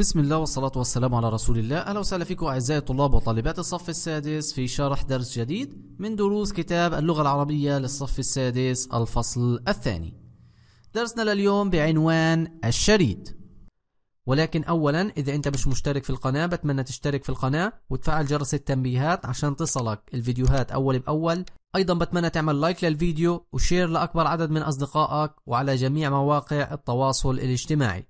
بسم الله والصلاة والسلام على رسول الله أهلا وسهلا فيكم أعزائي الطلاب وطالبات الصف السادس في شرح درس جديد من دروس كتاب اللغة العربية للصف السادس الفصل الثاني درسنا لليوم بعنوان الشريط ولكن أولا إذا أنت مش مشترك في القناة بتمنى تشترك في القناة وتفعل جرس التنبيهات عشان تصلك الفيديوهات أول بأول أيضا بتمنى تعمل لايك للفيديو وشير لأكبر عدد من أصدقائك وعلى جميع مواقع التواصل الاجتماعي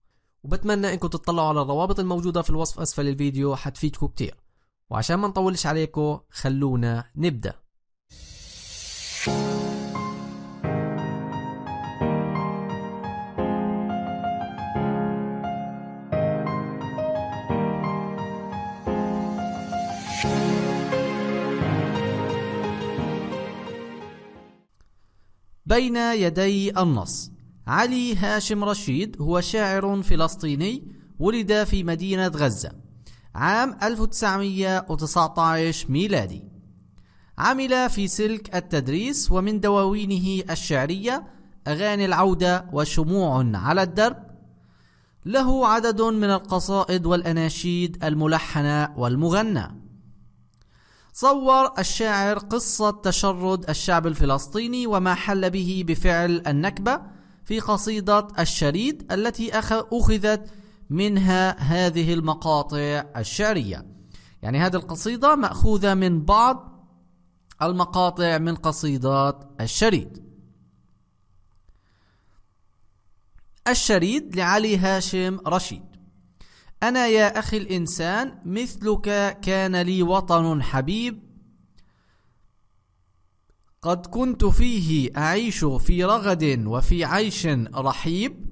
وبتمنى انكم تطلعوا على الروابط الموجودة في الوصف اسفل الفيديو حتفيدكم كتير وعشان ما نطولش عليكم خلونا نبدأ بين يدي النص علي هاشم رشيد هو شاعر فلسطيني ولد في مدينة غزة عام 1919 ميلادي عمل في سلك التدريس ومن دواوينه الشعرية أغاني العودة وشموع على الدرب له عدد من القصائد والأناشيد الملحنة والمغنى صور الشاعر قصة تشرد الشعب الفلسطيني وما حل به بفعل النكبة في قصيدة الشريد التي أخذت منها هذه المقاطع الشعرية يعني هذه القصيدة مأخوذة من بعض المقاطع من قصيدات الشريد الشريد لعلي هاشم رشيد أنا يا أخي الإنسان مثلك كان لي وطن حبيب قد كنت فيه أعيش في رغد وفي عيش رحيب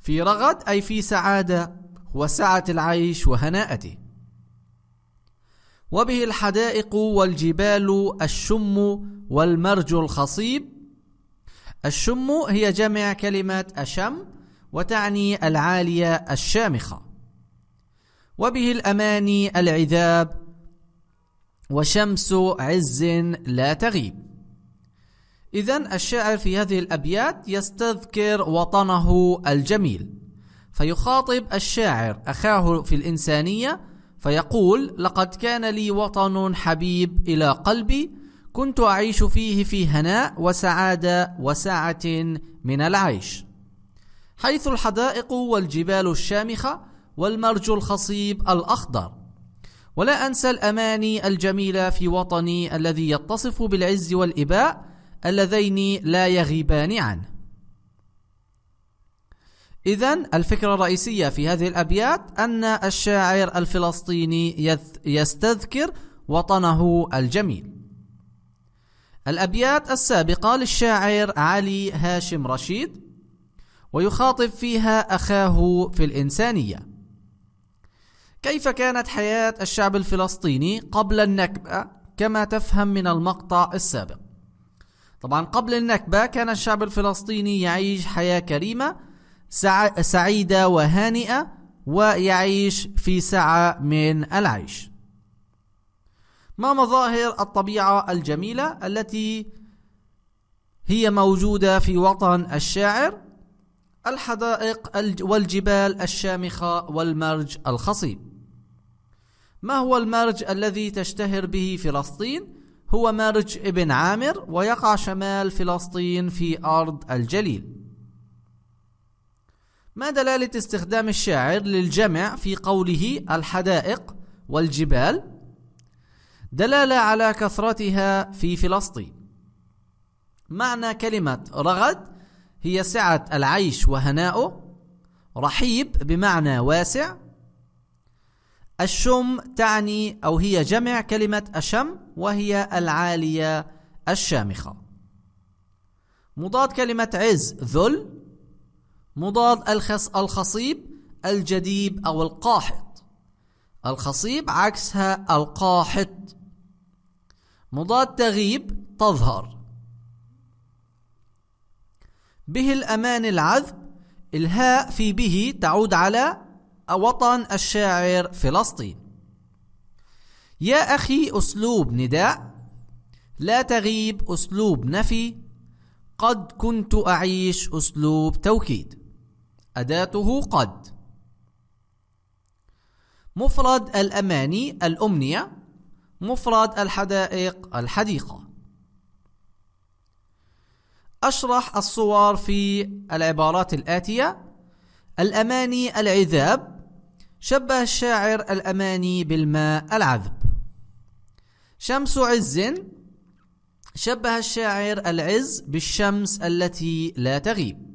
في رغد أي في سعادة وسعة العيش وهناءته وبه الحدائق والجبال الشم والمرج الخصيب الشم هي جمع كلمة أشم وتعني العالية الشامخة وبه الأماني العذاب وشمس عز لا تغيب إذا الشاعر في هذه الأبيات يستذكر وطنه الجميل فيخاطب الشاعر أخاه في الإنسانية فيقول لقد كان لي وطن حبيب إلى قلبي كنت أعيش فيه في هناء وسعادة وسعة من العيش حيث الحدائق والجبال الشامخة والمرج الخصيب الأخضر ولا أنسى الأماني الجميلة في وطني الذي يتصف بالعز والإباء اللذين لا يغيبان عنه إذا الفكرة الرئيسية في هذه الأبيات أن الشاعر الفلسطيني يستذكر وطنه الجميل. الأبيات السابقة للشاعر علي هاشم رشيد ويخاطب فيها أخاه في الإنسانية. كيف كانت حياة الشعب الفلسطيني قبل النكبة كما تفهم من المقطع السابق؟ طبعا قبل النكبة كان الشعب الفلسطيني يعيش حياة كريمة سعيدة وهانئة ويعيش في سعة من العيش ما مظاهر الطبيعة الجميلة التي هي موجودة في وطن الشاعر الحدائق والجبال الشامخة والمرج الخصيب ما هو المرج الذي تشتهر به فلسطين؟ هو مارج ابن عامر ويقع شمال فلسطين في أرض الجليل ما دلالة استخدام الشاعر للجمع في قوله الحدائق والجبال؟ دلالة على كثرتها في فلسطين. معنى كلمة رغد هي سعة العيش وهناؤه، رحيب بمعنى واسع، الشم تعني أو هي جمع كلمة أشم وهي العالية الشامخة مضاد كلمة عز ذل مضاد الخص الخصيب الجديب أو القاحط الخصيب عكسها القاحط مضاد تغيب تظهر به الأمان العذب الهاء في به تعود على وطن الشاعر فلسطين يا أخي أسلوب نداء لا تغيب أسلوب نفي قد كنت أعيش أسلوب توكيد أداته قد مفرد الأماني الأمنية مفرد الحدائق الحديقة أشرح الصور في العبارات الآتية الأماني العذاب شبه الشاعر الأماني بالماء العذب شمس عز شبه الشاعر العز بالشمس التي لا تغيب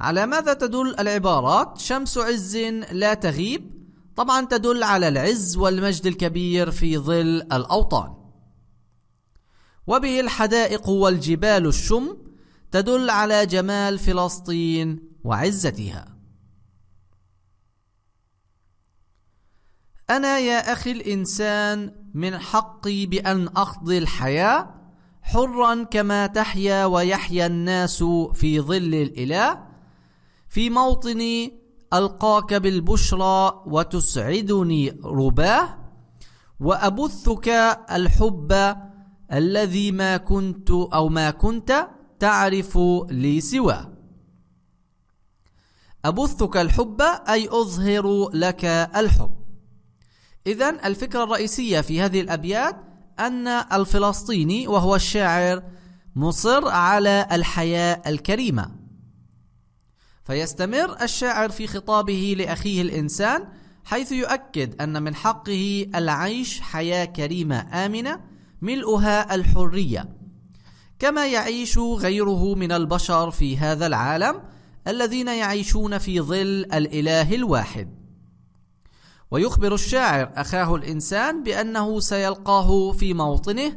على ماذا تدل العبارات شمس عز لا تغيب طبعا تدل على العز والمجد الكبير في ظل الأوطان وبه الحدائق والجبال الشم تدل على جمال فلسطين وعزتها أنا يا أخي الإنسان من حقي بأن أقضي الحياة حرا كما تحيا ويحيا الناس في ظل الإله في موطني ألقاك بالبشرى وتسعدني رباه وأبثك الحب الذي ما كنت أو ما كنت تعرف لي سواه أبثك الحب أي أظهر لك الحب إذا الفكرة الرئيسية في هذه الأبيات أن الفلسطيني وهو الشاعر مصر على الحياة الكريمة. فيستمر الشاعر في خطابه لأخيه الإنسان حيث يؤكد أن من حقه العيش حياة كريمة آمنة ملؤها الحرية. كما يعيش غيره من البشر في هذا العالم الذين يعيشون في ظل الإله الواحد. ويخبر الشاعر أخاه الإنسان بأنه سيلقاه في موطنه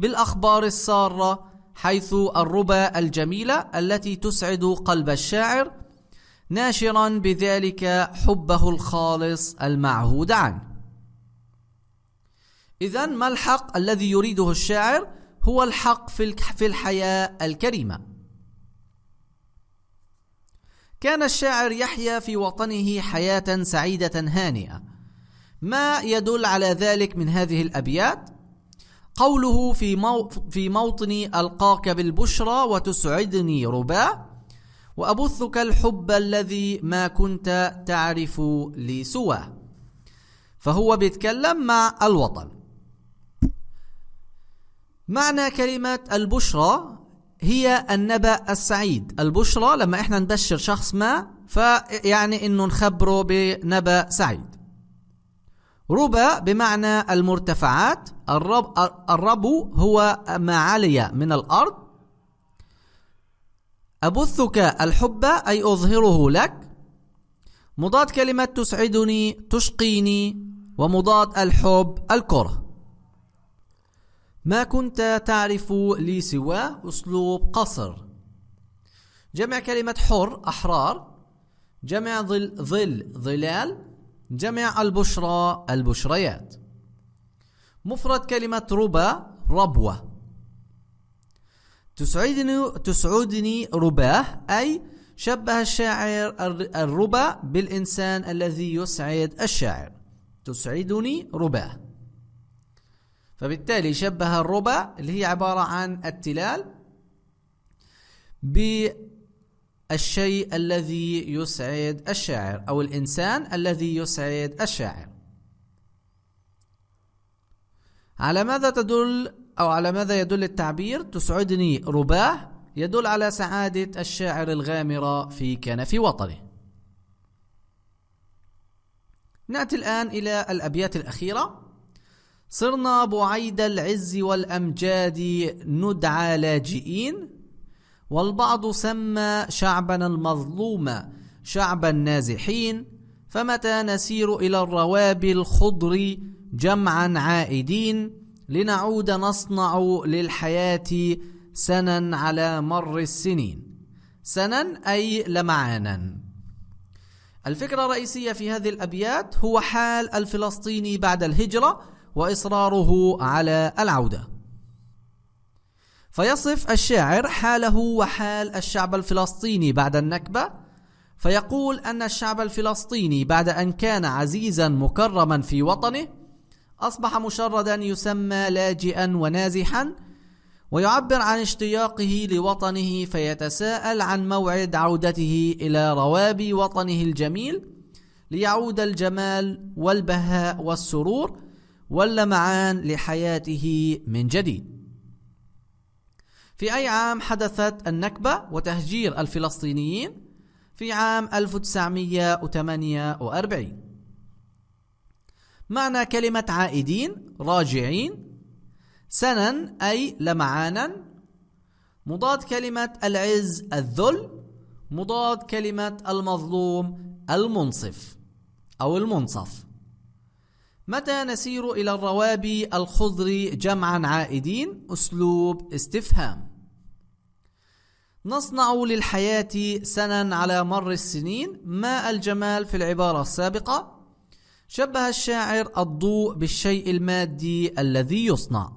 بالأخبار السارة حيث الربا الجميلة التي تسعد قلب الشاعر ناشرا بذلك حبه الخالص المعهود عنه. إذا ما الحق الذي يريده الشاعر؟ هو الحق في الحياة الكريمة. كان الشاعر يحيا في وطنه حياة سعيدة هانئة. ما يدل على ذلك من هذه الأبيات قوله في, مو في موطني ألقاك بالبشرى وتسعدني ربا وأبثك الحب الذي ما كنت تعرف لي سواه فهو بيتكلم مع الوطن معنى كلمة البشرى هي النبأ السعيد البشرى لما احنا نبشر شخص ما فيعني انه نخبره بنبأ سعيد ربا بمعنى المرتفعات الرب, الربو هو ما علي من الأرض أبثك الحب أي أظهره لك مضاد كلمة تسعدني تشقيني ومضاد الحب الكره ما كنت تعرف لي سوى أسلوب قصر جمع كلمة حر أحرار جمع ظل ظل ظلال جمع البشرى البشريات مفرد كلمة ربا ربوة تسعدني تسعدني رباه أي شبه الشاعر الربا بالإنسان الذي يسعد الشاعر تسعدني رباه فبالتالي شبه الربا اللي هي عبارة عن التلال الشيء الذي يسعد الشاعر أو الإنسان الذي يسعد الشاعر على ماذا تدل أو على ماذا يدل التعبير تسعدني رباه يدل على سعادة الشاعر الغامرة في كنف وطنه نأتي الآن إلى الأبيات الأخيرة صرنا بعيد العز والأمجاد ندعى لاجئين والبعض سمى شعبنا المظلوم شعب النازحين فمتى نسير إلى الرواب الخضر جمعا عائدين لنعود نصنع للحياة سنا على مر السنين سنا أي لمعانا الفكرة الرئيسية في هذه الأبيات هو حال الفلسطيني بعد الهجرة وإصراره على العودة فيصف الشاعر حاله وحال الشعب الفلسطيني بعد النكبة فيقول أن الشعب الفلسطيني بعد أن كان عزيزا مكرما في وطنه أصبح مشردا يسمى لاجئا ونازحا ويعبر عن اشتياقه لوطنه فيتساءل عن موعد عودته إلى روابي وطنه الجميل ليعود الجمال والبهاء والسرور واللمعان لحياته من جديد في أي عام حدثت النكبة وتهجير الفلسطينيين؟ في عام 1948 معنى كلمة عائدين راجعين سنا أي لمعانا مضاد كلمة العز الذل مضاد كلمة المظلوم المنصف أو المنصف متى نسير إلى الروابي الخضر جمعا عائدين أسلوب استفهام نصنع للحياة سنا على مر السنين ما الجمال في العبارة السابقة شبه الشاعر الضوء بالشيء المادي الذي يصنع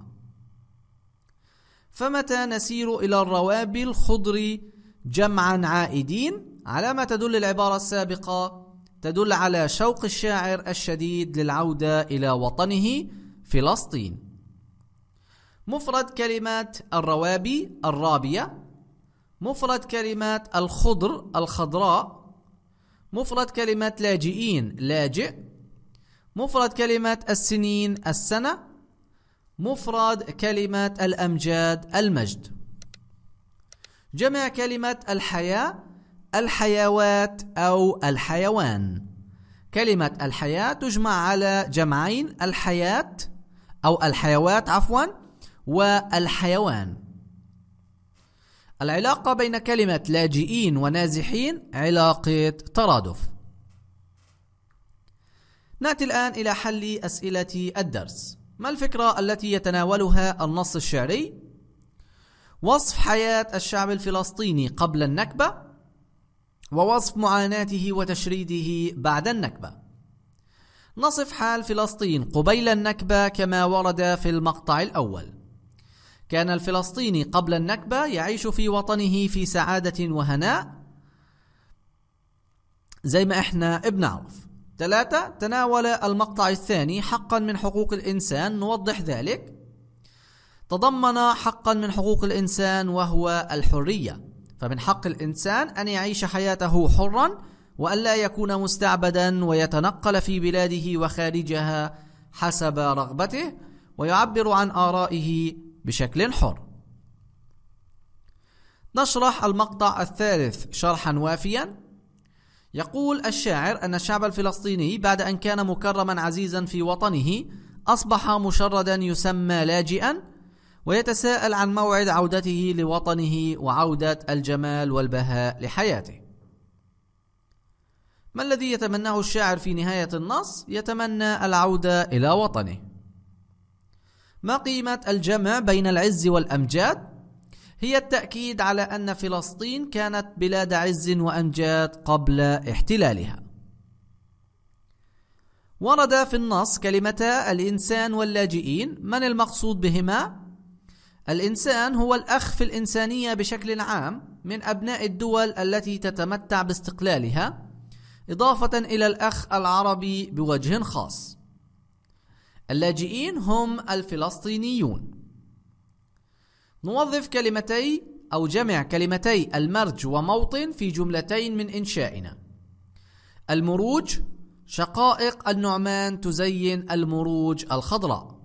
فمتى نسير إلى الرواب الخضر جمعا عائدين على ما تدل العبارة السابقة تدل على شوق الشاعر الشديد للعودة إلى وطنه فلسطين مفرد كلمات الروابي الرابية مفرد كلمات الخضر الخضراء مفرد كلمات لاجئين لاجئ مفرد كلمات السنين السنة مفرد كلمات الأمجاد المجد جمع كلمات الحياة الحيوات أو الحيوان كلمة الحياة تجمع على جمعين الحياة أو الحيوات عفوا والحيوان العلاقة بين كلمة لاجئين ونازحين علاقة ترادف. نأتي الآن إلى حل أسئلة الدرس. ما الفكرة التي يتناولها النص الشعري؟ وصف حياة الشعب الفلسطيني قبل النكبة، ووصف معاناته وتشريده بعد النكبة. نصف حال فلسطين قبيل النكبة كما ورد في المقطع الأول. كان الفلسطيني قبل النكبة يعيش في وطنه في سعادة وهناء زي ما احنا بنعرف ثلاثة تناول المقطع الثاني حقا من حقوق الإنسان نوضح ذلك تضمن حقا من حقوق الإنسان وهو الحرية فمن حق الإنسان أن يعيش حياته حرا وألا يكون مستعبدا ويتنقل في بلاده وخارجها حسب رغبته ويعبر عن آرائه بشكل حر نشرح المقطع الثالث شرحا وافيا يقول الشاعر أن الشعب الفلسطيني بعد أن كان مكرما عزيزا في وطنه أصبح مشردا يسمى لاجئا ويتساءل عن موعد عودته لوطنه وعودة الجمال والبهاء لحياته ما الذي يتمناه الشاعر في نهاية النص؟ يتمنى العودة إلى وطنه ما قيمة الجمع بين العز والأمجاد؟ هي التأكيد على أن فلسطين كانت بلاد عز وأمجاد قبل احتلالها ورد في النص كلمتا الإنسان واللاجئين من المقصود بهما؟ الإنسان هو الأخ في الإنسانية بشكل عام من أبناء الدول التي تتمتع باستقلالها إضافة إلى الأخ العربي بوجه خاص اللاجئين هم الفلسطينيون نوظف كلمتي أو جمع كلمتي المرج وموطن في جملتين من إنشائنا المروج شقائق النعمان تزين المروج الخضراء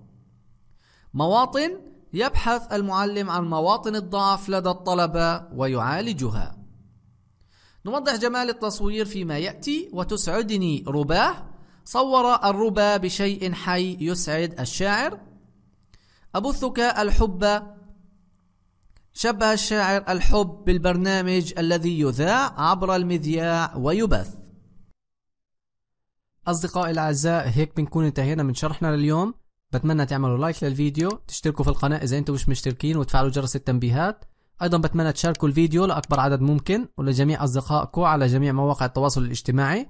مواطن يبحث المعلم عن مواطن الضعف لدى الطلبة ويعالجها نوضح جمال التصوير فيما يأتي وتسعدني رباه صور الربا بشيء حي يسعد الشاعر أبثك الحب شبه الشاعر الحب بالبرنامج الذي يذاع عبر المذياع ويبث أصدقائي الأعزاء هيك بنكون انتهينا من شرحنا لليوم بتمنى تعملوا لايك للفيديو تشتركوا في القناة إذا أنتم مش مشتركين وتفعلوا جرس التنبيهات أيضا بتمنى تشاركوا الفيديو لأكبر عدد ممكن ولجميع أصدقائكم على جميع مواقع التواصل الاجتماعي